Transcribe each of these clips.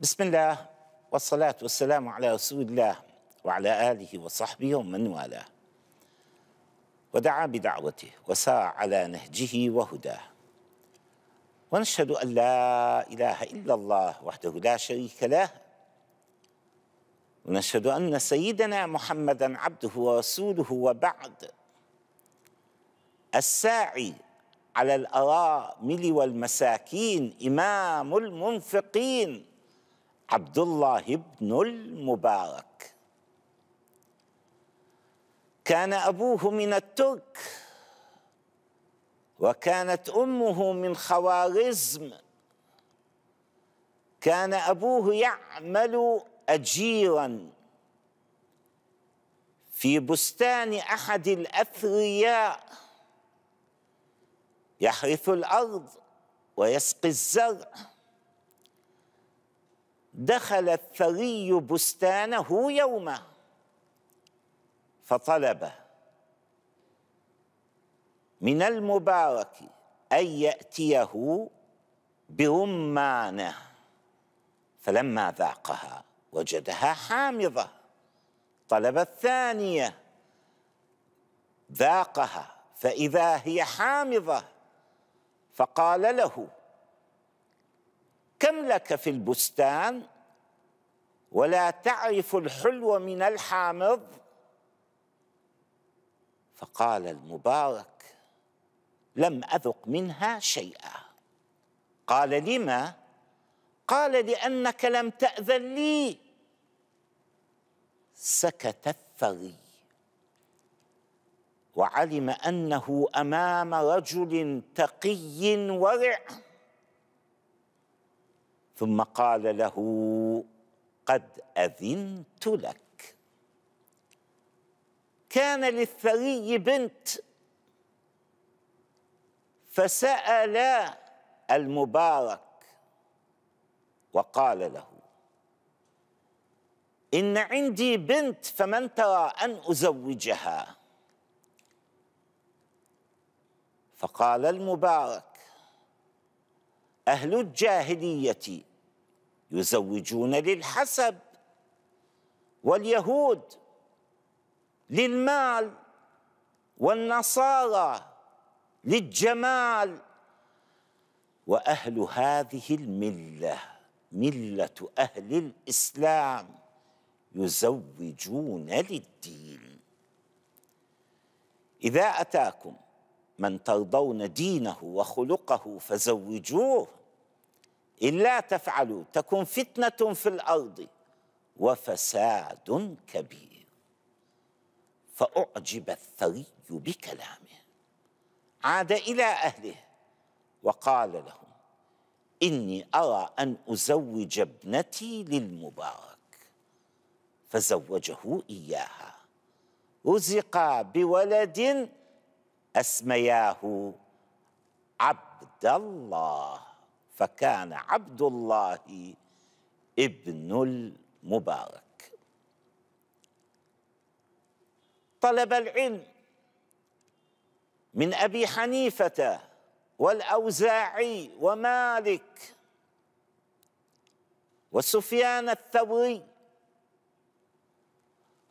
بسم الله والصلاة والسلام على رسول الله وعلى آله وصحبه ومن والاه ودعا بدعوته وسار على نهجه وهداه ونشهد أن لا إله إلا الله وحده لا شريك له ونشهد أن سيدنا محمدا عبده ورسوله وبعد الساعي على الأرامل والمساكين إمام المنفقين عبد الله بن المبارك كان ابوه من الترك وكانت امه من خوارزم كان ابوه يعمل اجيرا في بستان احد الاثرياء يحرث الارض ويسقي الزرع دخل الثري بستانه يومه فطلب من المبارك أن يأتيه برمانه فلما ذاقها وجدها حامضة طلب الثانية ذاقها فإذا هي حامضة فقال له كم لك في البستان ولا تعرف الحلو من الحامض فقال المبارك لم اذق منها شيئا قال لما قال لانك لم تاذن لي سكت الثري وعلم انه امام رجل تقي ورع ثم قال له قد أذنت لك كان للثري بنت فسأل المبارك وقال له إن عندي بنت فمن ترى أن أزوجها فقال المبارك أهل الجاهلية يزوجون للحسب واليهود للمال والنصارى للجمال واهل هذه المله مله اهل الاسلام يزوجون للدين اذا اتاكم من ترضون دينه وخلقه فزوجوه إلا تفعلوا تكن فتنة في الأرض وفساد كبير فأعجب الثري بكلامه عاد إلى أهله وقال لهم إني أرى أن أزوج ابنتي للمبارك فزوجه إياها رزقا بولد أسمياه عبد الله فكان عبد الله ابن المبارك طلب العلم من ابي حنيفه والاوزاعي ومالك وسفيان الثوري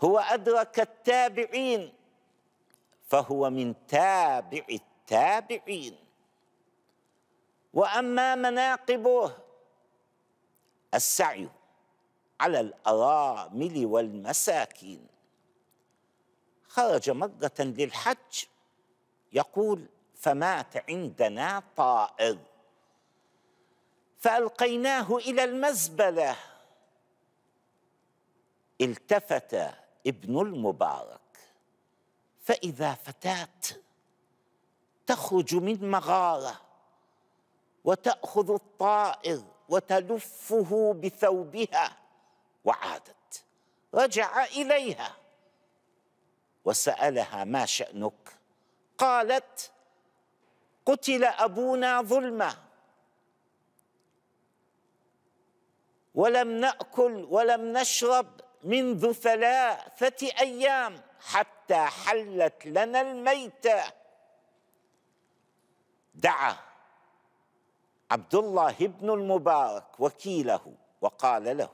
هو ادرك التابعين فهو من تابع التابعين واما مناقبه السعي على الارامل والمساكين خرج مره للحج يقول فمات عندنا طائر فالقيناه الى المزبله التفت ابن المبارك فاذا فتاه تخرج من مغاره وتأخذ الطائر وتلفه بثوبها وعادت رجع إليها وسألها ما شأنك قالت قتل أبونا ظلما ولم نأكل ولم نشرب منذ ثلاثة أيام حتى حلت لنا الميتة دعا عبد الله بن المبارك وكيله وقال له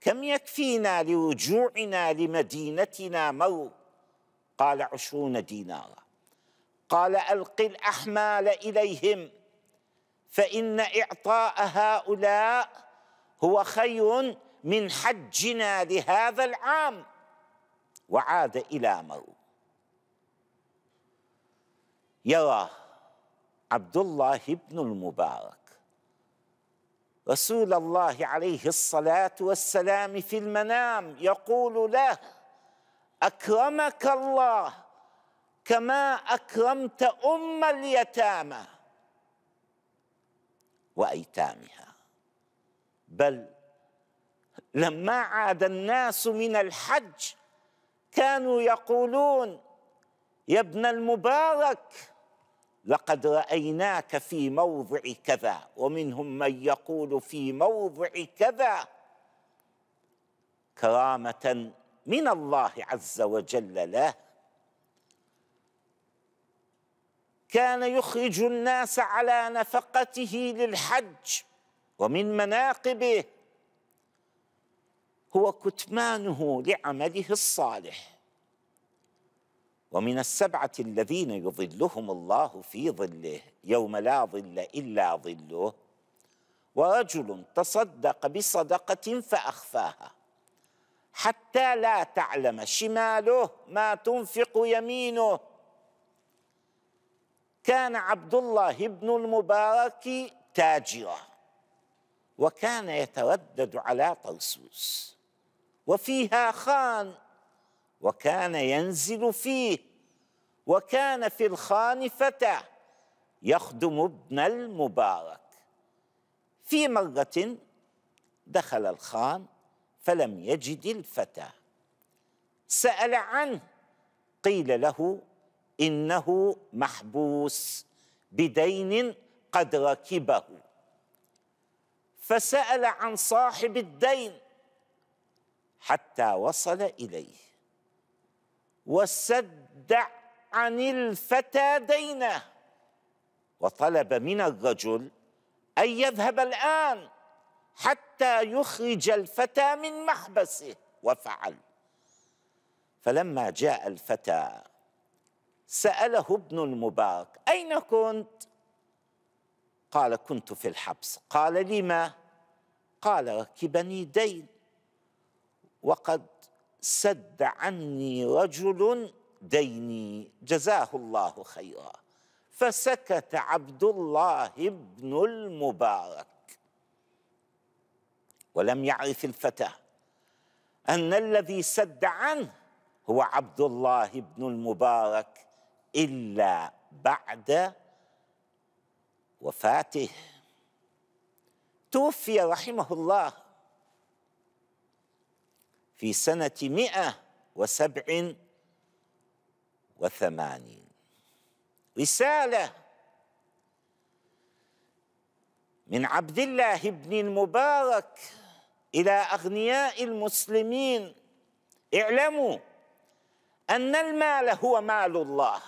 كم يكفينا لرجوعنا لمدينتنا مر قال عشرون دينارا قال الق الاحمال اليهم فان اعطاء هؤلاء هو خير من حجنا لهذا العام وعاد الى مر يرى عبد الله بن المبارك رسول الله عليه الصلاه والسلام في المنام يقول له اكرمك الله كما اكرمت ام اليتامى وايتامها بل لما عاد الناس من الحج كانوا يقولون يا ابن المبارك لقد رايناك في موضع كذا ومنهم من يقول في موضع كذا كرامه من الله عز وجل له كان يخرج الناس على نفقته للحج ومن مناقبه هو كتمانه لعمله الصالح ومن السبعة الذين يظلهم الله في ظله يوم لا ظل إلا ظله ورجل تصدق بصدقة فأخفاها حتى لا تعلم شماله ما تنفق يمينه كان عبد الله بن المبارك تاجرا وكان يتردد على طرسوس وفيها خان وكان ينزل فيه وكان في الخان فتى يخدم ابن المبارك في مرة دخل الخان فلم يجد الفتى سأل عنه قيل له إنه محبوس بدين قد ركبه فسأل عن صاحب الدين حتى وصل إليه وسد عن الفتى دينه وطلب من الرجل أن يذهب الآن حتى يخرج الفتى من محبسه وفعل فلما جاء الفتى سأله ابن المبارك أين كنت؟ قال كنت في الحبس قال لما؟ قال ركبني دين وقد سد عني رجل ديني جزاه الله خيرا فسكت عبد الله بن المبارك ولم يعرف الفتى ان الذي سد عنه هو عبد الله بن المبارك الا بعد وفاته توفي رحمه الله في سنة مئة وسبع وثمانين رسالة من عبد الله بن المبارك إلى أغنياء المسلمين اعلموا أن المال هو مال الله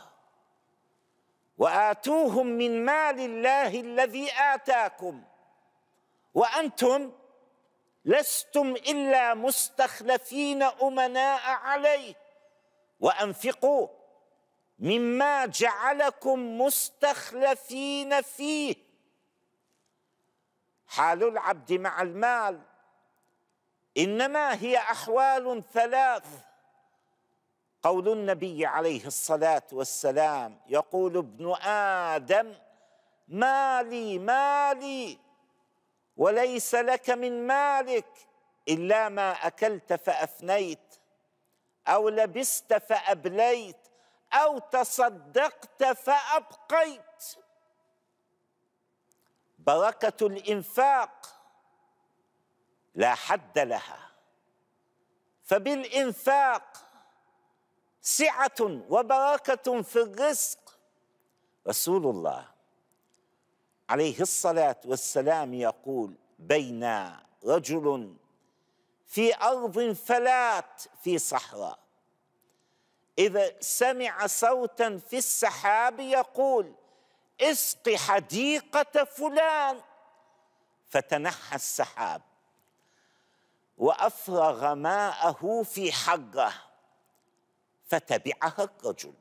وآتوهم من مال الله الذي آتاكم وأنتم لستم إلا مستخلفين أمناء عليه وأنفقوا مما جعلكم مستخلفين فيه حال العبد مع المال إنما هي أحوال ثلاث قول النبي عليه الصلاة والسلام يقول ابن آدم مالي مالي وليس لك من مالك الا ما اكلت فافنيت او لبست فابليت او تصدقت فابقيت بركه الانفاق لا حد لها فبالانفاق سعه وبركه في الرزق رسول الله عليه الصلاة والسلام يقول بين رجل في أرض فلات في صحراء إذا سمع صوتا في السحاب يقول اسق حديقة فلان فتنحى السحاب وأفرغ ماءه في حقه فتبعها الرجل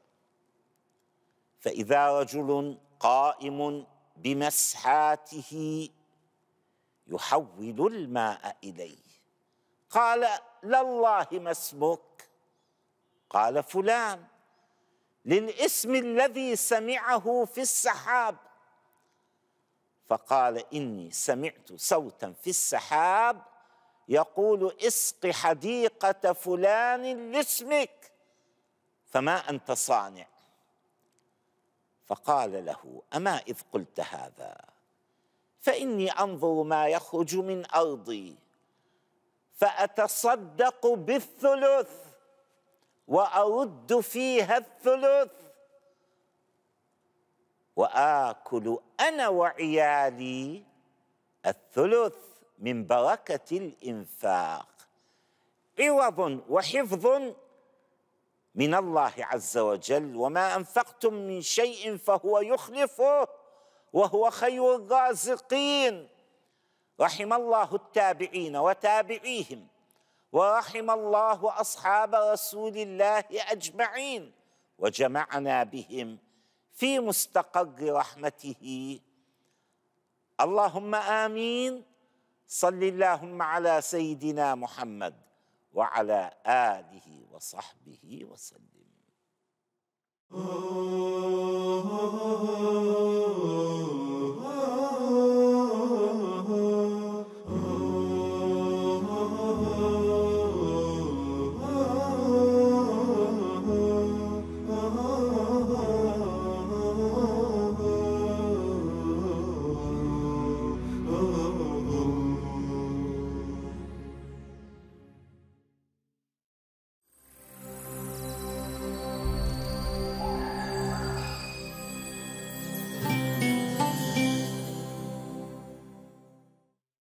فإذا رجل قائم بمسحاته يحول الماء اليه قال لله ما اسمك قال فلان للاسم الذي سمعه في السحاب فقال اني سمعت صوتا في السحاب يقول اسق حديقه فلان لاسمك فما انت صانع فقال له اما اذ قلت هذا فاني انظر ما يخرج من ارضي فاتصدق بالثلث وارد فيها الثلث واكل انا وعيالي الثلث من بركه الانفاق عوض وحفظ من الله عز وجل وما انفقتم من شيء فهو يخلفه وهو خير الرازقين رحم الله التابعين وتابعيهم ورحم الله اصحاب رسول الله اجمعين وجمعنا بهم في مستقر رحمته اللهم امين صل اللهم على سيدنا محمد وعلى آله وصحبه وسلم